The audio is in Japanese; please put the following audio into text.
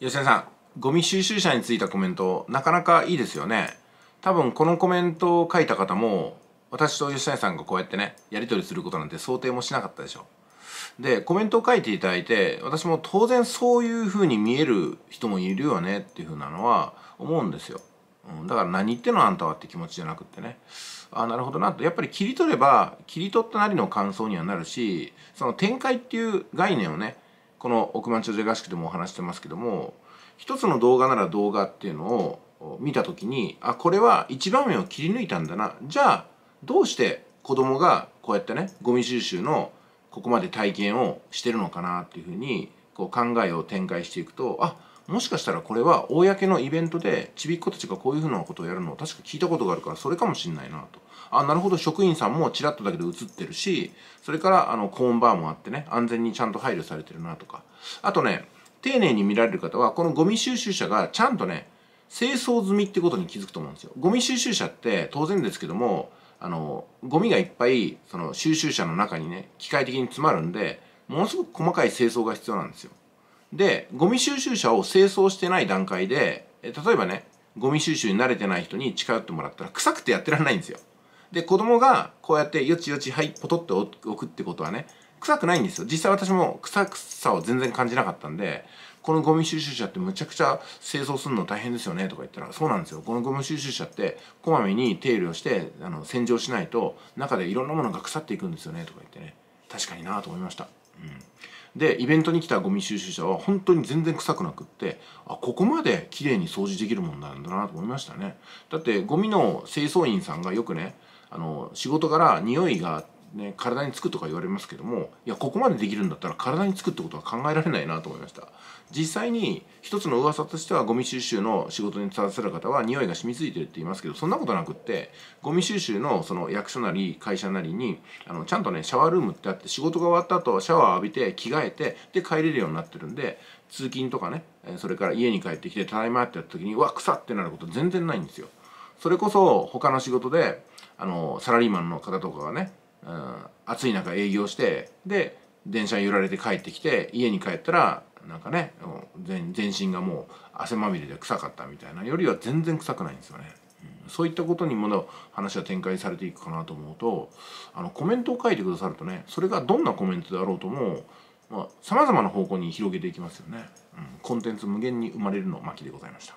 吉田さんゴミ収集車についたコメントなかなかいいですよね多分このコメントを書いた方も私と吉谷さんがこうやってねやり取りすることなんて想定もしなかったでしょでコメントを書いていただいて私も当然そういう風に見える人もいるよねっていう風なのは思うんですよ、うん、だから何言ってんのあんたはって気持ちじゃなくってねあなるほどなとやっぱり切り取れば切り取ったなりの感想にはなるしその展開っていう概念をねこの億万長者合宿でもお話してますけども一つの動画なら動画っていうのを見た時にあこれは一番目を切り抜いたんだなじゃあどうして子供がこうやってねゴミ収集のここまで体験をしてるのかなっていうふうにこう考えを展開していくとあもしかしたらこれは公のイベントでちびっ子たちがこういうふうなことをやるのを確か聞いたことがあるからそれかもしんないなとあなるほど職員さんもちらっとだけど映ってるしそれからあのコーンバーもあってね安全にちゃんと配慮されてるなとかあとね丁寧に見られる方はこのゴミ収集車がちゃんとね清掃済みってことに気づくと思うんですよゴミ収集車って当然ですけどもあのゴミがいっぱいその収集車の中にね機械的に詰まるんでものすごく細かい清掃が必要なんですよでゴミ収集車を清掃してない段階で例えばねゴミ収集に慣れてない人に近寄ってもらったら臭くてやってらんないんですよで子供がこうやってよちよちはいポトッと置くってことはね臭くないんですよ実際私も臭くさを全然感じなかったんでこのゴミ収集車ってむちゃくちゃ清掃するの大変ですよねとか言ったらそうなんですよこのゴミ収集車ってこまめに手入れをしてあの洗浄しないと中でいろんなものが腐っていくんですよねとか言ってね確かになと思いましたうん、でイベントに来たゴミ収集車は本当に全然臭くなくってあここまで綺麗に掃除できるもんなんだなと思いましたねだってゴミの清掃員さんがよくねあの仕事柄匂いがね、体につくとか言われますけどもいやここまでできるんだったら体につくってことは考えられないなと思いました実際に一つの噂としてはゴミ収集の仕事に携わる方は匂いが染みついてるって言いますけどそんなことなくってゴミ収集のその役所なり会社なりにあのちゃんとねシャワールームってあって仕事が終わった後シャワー浴びて着替えてで帰れるようになってるんで通勤とかねそれから家に帰ってきてただいまってやった時にうわサってなること全然ないんですよそれこそ他の仕事であのサラリーマンの方とかがねうん、暑い中営業してで電車に揺られて帰ってきて家に帰ったらなんかね全身がもう汗まみれで臭かったみたいなよりは全然臭くないんですよね。うん、そういったことにもの話は展開されていくかなと思うとあのコメントを書いてくださるとねそれがどんなコメントであろうともさまざ、まな方向に広げていきますよね、うん、コンテンツ無限に生まれるの巻でございました。